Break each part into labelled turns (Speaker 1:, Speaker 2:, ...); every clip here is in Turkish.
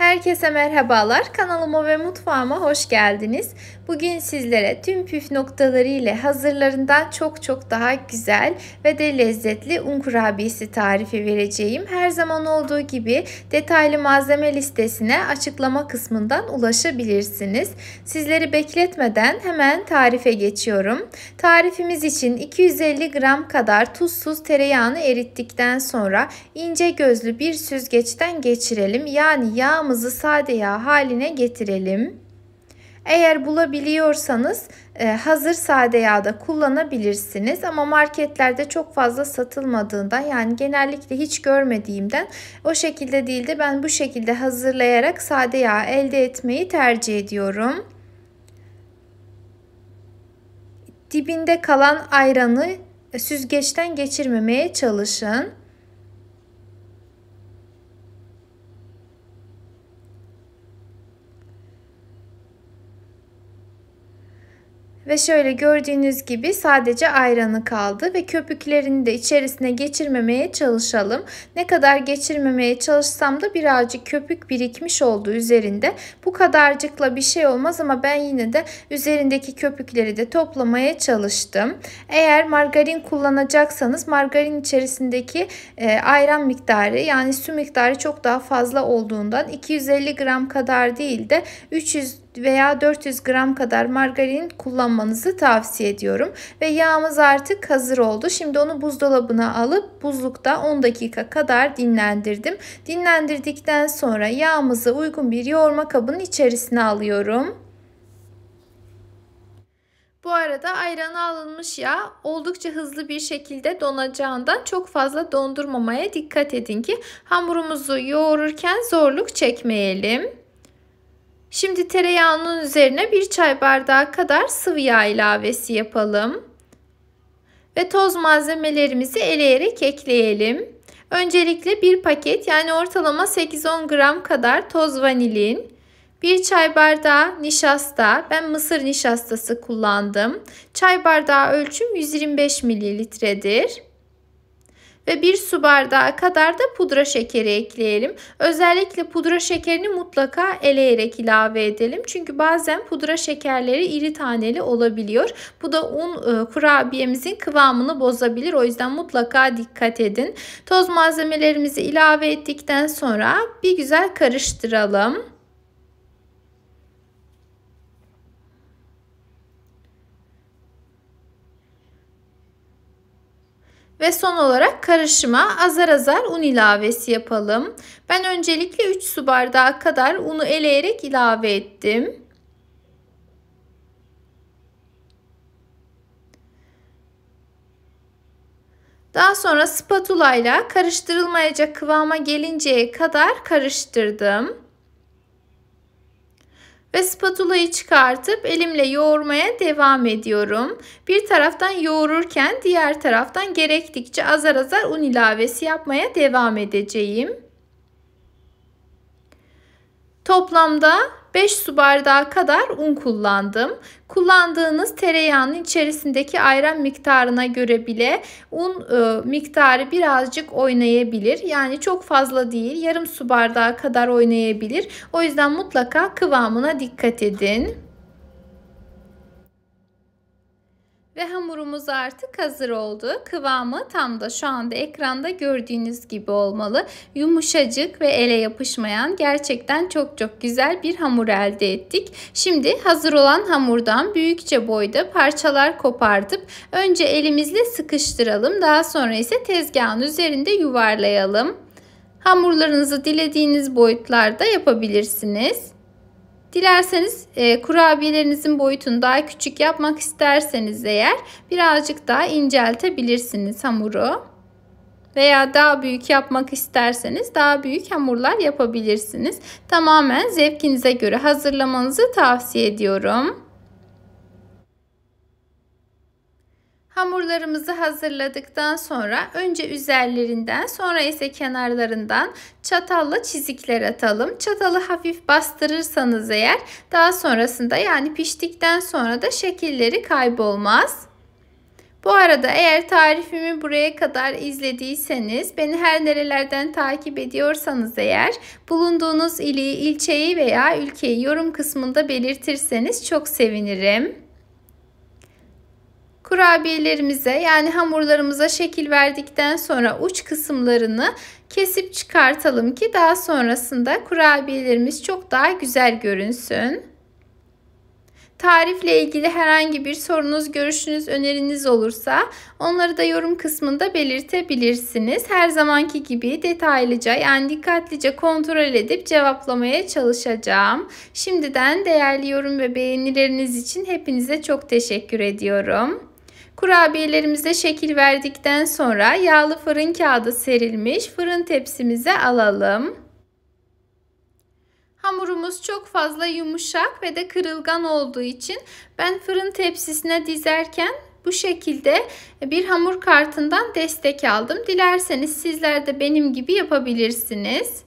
Speaker 1: Herkese merhabalar. Kanalıma ve mutfağıma hoş geldiniz. Bugün sizlere tüm püf noktaları ile hazırlarından çok çok daha güzel ve de lezzetli un kurabiyesi tarifi vereceğim. Her zaman olduğu gibi detaylı malzeme listesine açıklama kısmından ulaşabilirsiniz. Sizleri bekletmeden hemen tarife geçiyorum. Tarifimiz için 250 gram kadar tuzsuz tereyağını erittikten sonra ince gözlü bir süzgeçten geçirelim. Yani yağ yağımızı sade yağ haline getirelim. Eğer bulabiliyorsanız e, hazır sade yağda kullanabilirsiniz ama marketlerde çok fazla satılmadığından yani genellikle hiç görmediğimden o şekilde değil de ben bu şekilde hazırlayarak sade yağ elde etmeyi tercih ediyorum. Dibinde kalan ayranı süzgeçten geçirmemeye çalışın. Ve şöyle gördüğünüz gibi sadece ayranı kaldı ve köpüklerini de içerisine geçirmemeye çalışalım. Ne kadar geçirmemeye çalışsam da birazcık köpük birikmiş oldu üzerinde. Bu kadarcıkla bir şey olmaz ama ben yine de üzerindeki köpükleri de toplamaya çalıştım. Eğer margarin kullanacaksanız margarin içerisindeki e, ayran miktarı yani su miktarı çok daha fazla olduğundan 250 gram kadar değil de 300 veya 400 gram kadar margarin kullanmanızı tavsiye ediyorum. Ve yağımız artık hazır oldu. Şimdi onu buzdolabına alıp buzlukta 10 dakika kadar dinlendirdim. Dinlendirdikten sonra yağımızı uygun bir yoğurma kabının içerisine alıyorum. Bu arada ayrana alınmış yağ oldukça hızlı bir şekilde donacağından çok fazla dondurmamaya dikkat edin ki hamurumuzu yoğururken zorluk çekmeyelim. Şimdi tereyağının üzerine bir çay bardağı kadar sıvı yağ ilavesi yapalım. Ve toz malzemelerimizi eleyerek ekleyelim. Öncelikle bir paket yani ortalama 8-10 gram kadar toz vanilin, bir çay bardağı nişasta, ben mısır nişastası kullandım. Çay bardağı ölçüm 125 mililitredir ve 1 su bardağı kadar da pudra şekeri ekleyelim. Özellikle pudra şekerini mutlaka eleyerek ilave edelim. Çünkü bazen pudra şekerleri iri taneli olabiliyor. Bu da un e, kurabiyemizin kıvamını bozabilir. O yüzden mutlaka dikkat edin. Toz malzemelerimizi ilave ettikten sonra bir güzel karıştıralım. Ve son olarak karışıma azar azar un ilavesi yapalım. Ben öncelikle 3 su bardağı kadar unu eleyerek ilave ettim. Daha sonra spatula ile karıştırılmayacak kıvama gelinceye kadar karıştırdım. Ve spatulayı çıkartıp elimle yoğurmaya devam ediyorum. Bir taraftan yoğururken diğer taraftan gerektikçe azar azar un ilavesi yapmaya devam edeceğim. Toplamda 5 su bardağı kadar un kullandım. Kullandığınız tereyağının içerisindeki ayran miktarına göre bile un e, miktarı birazcık oynayabilir. Yani çok fazla değil yarım su bardağı kadar oynayabilir. O yüzden mutlaka kıvamına dikkat edin. Ve hamurumuz artık hazır oldu. Kıvamı tam da şu anda ekranda gördüğünüz gibi olmalı. Yumuşacık ve ele yapışmayan gerçekten çok çok güzel bir hamur elde ettik. Şimdi hazır olan hamurdan büyükçe boyda parçalar kopartıp önce elimizle sıkıştıralım. Daha sonra ise tezgahın üzerinde yuvarlayalım. Hamurlarınızı dilediğiniz boyutlarda yapabilirsiniz. Dilerseniz e, kurabiyelerinizin boyutunu daha küçük yapmak isterseniz eğer birazcık daha inceltebilirsiniz hamuru. Veya daha büyük yapmak isterseniz daha büyük hamurlar yapabilirsiniz. Tamamen zevkinize göre hazırlamanızı tavsiye ediyorum. Hamurlarımızı hazırladıktan sonra önce üzerlerinden sonra ise kenarlarından çatalla çizikler atalım. Çatalı hafif bastırırsanız eğer daha sonrasında yani piştikten sonra da şekilleri kaybolmaz. Bu arada eğer tarifimi buraya kadar izlediyseniz, beni her nerelerden takip ediyorsanız eğer, bulunduğunuz ili, ilçeyi veya ülkeyi yorum kısmında belirtirseniz çok sevinirim kurabiyelerimize yani hamurlarımıza şekil verdikten sonra uç kısımlarını kesip çıkartalım ki daha sonrasında kurabiyelerimiz çok daha güzel görünsün. Tarifle ilgili herhangi bir sorunuz, görüşünüz, öneriniz olursa onları da yorum kısmında belirtebilirsiniz. Her zamanki gibi detaylıca yani dikkatlice kontrol edip cevaplamaya çalışacağım. Şimdiden değerli yorum ve beğenileriniz için hepinize çok teşekkür ediyorum. Kurabiyelerimize şekil verdikten sonra yağlı fırın kağıdı serilmiş fırın tepsimize alalım. Hamurumuz çok fazla yumuşak ve de kırılgan olduğu için ben fırın tepsisine dizerken bu şekilde bir hamur kartından destek aldım. Dilerseniz sizler de benim gibi yapabilirsiniz.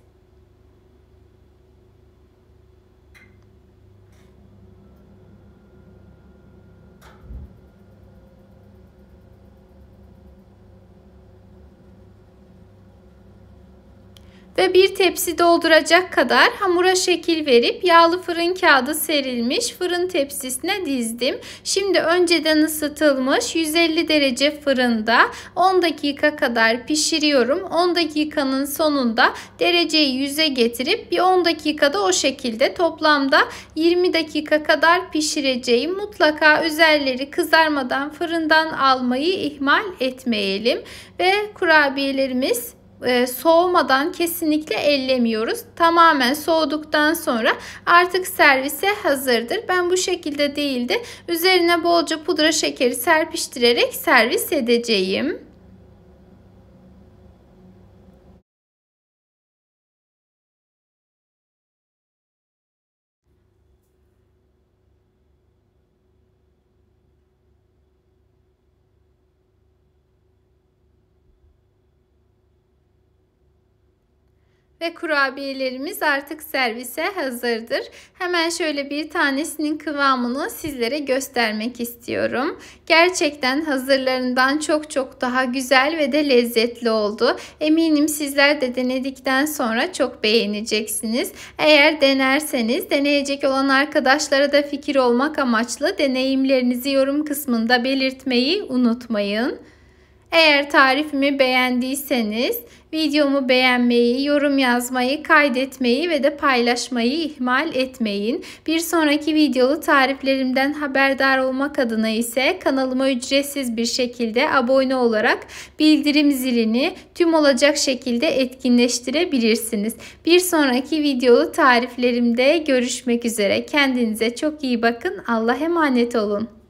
Speaker 1: ve bir tepsi dolduracak kadar hamura şekil verip yağlı fırın kağıdı serilmiş fırın tepsisine dizdim. Şimdi önceden ısıtılmış 150 derece fırında 10 dakika kadar pişiriyorum. 10 dakikanın sonunda dereceyi 100'e getirip bir 10 dakikada o şekilde toplamda 20 dakika kadar pişireceğim. Mutlaka üzerleri kızarmadan fırından almayı ihmal etmeyelim ve kurabiyelerimiz e, soğumadan kesinlikle ellemiyoruz. Tamamen soğuduktan sonra artık servise hazırdır. Ben bu şekilde değildi. Üzerine bolca pudra şekeri serpiştirerek servis edeceğim. ve kurabiyelerimiz artık servise hazırdır. Hemen şöyle bir tanesinin kıvamını sizlere göstermek istiyorum. Gerçekten hazırlarından çok çok daha güzel ve de lezzetli oldu. Eminim sizler de denedikten sonra çok beğeneceksiniz. Eğer denerseniz deneyecek olan arkadaşlara da fikir olmak amaçlı deneyimlerinizi yorum kısmında belirtmeyi unutmayın. Eğer tarifimi beğendiyseniz videomu beğenmeyi, yorum yazmayı, kaydetmeyi ve de paylaşmayı ihmal etmeyin. Bir sonraki videolu tariflerimden haberdar olmak adına ise kanalıma ücretsiz bir şekilde abone olarak bildirim zilini tüm olacak şekilde etkinleştirebilirsiniz. Bir sonraki videolu tariflerimde görüşmek üzere. Kendinize çok iyi bakın. Allah'a emanet olun.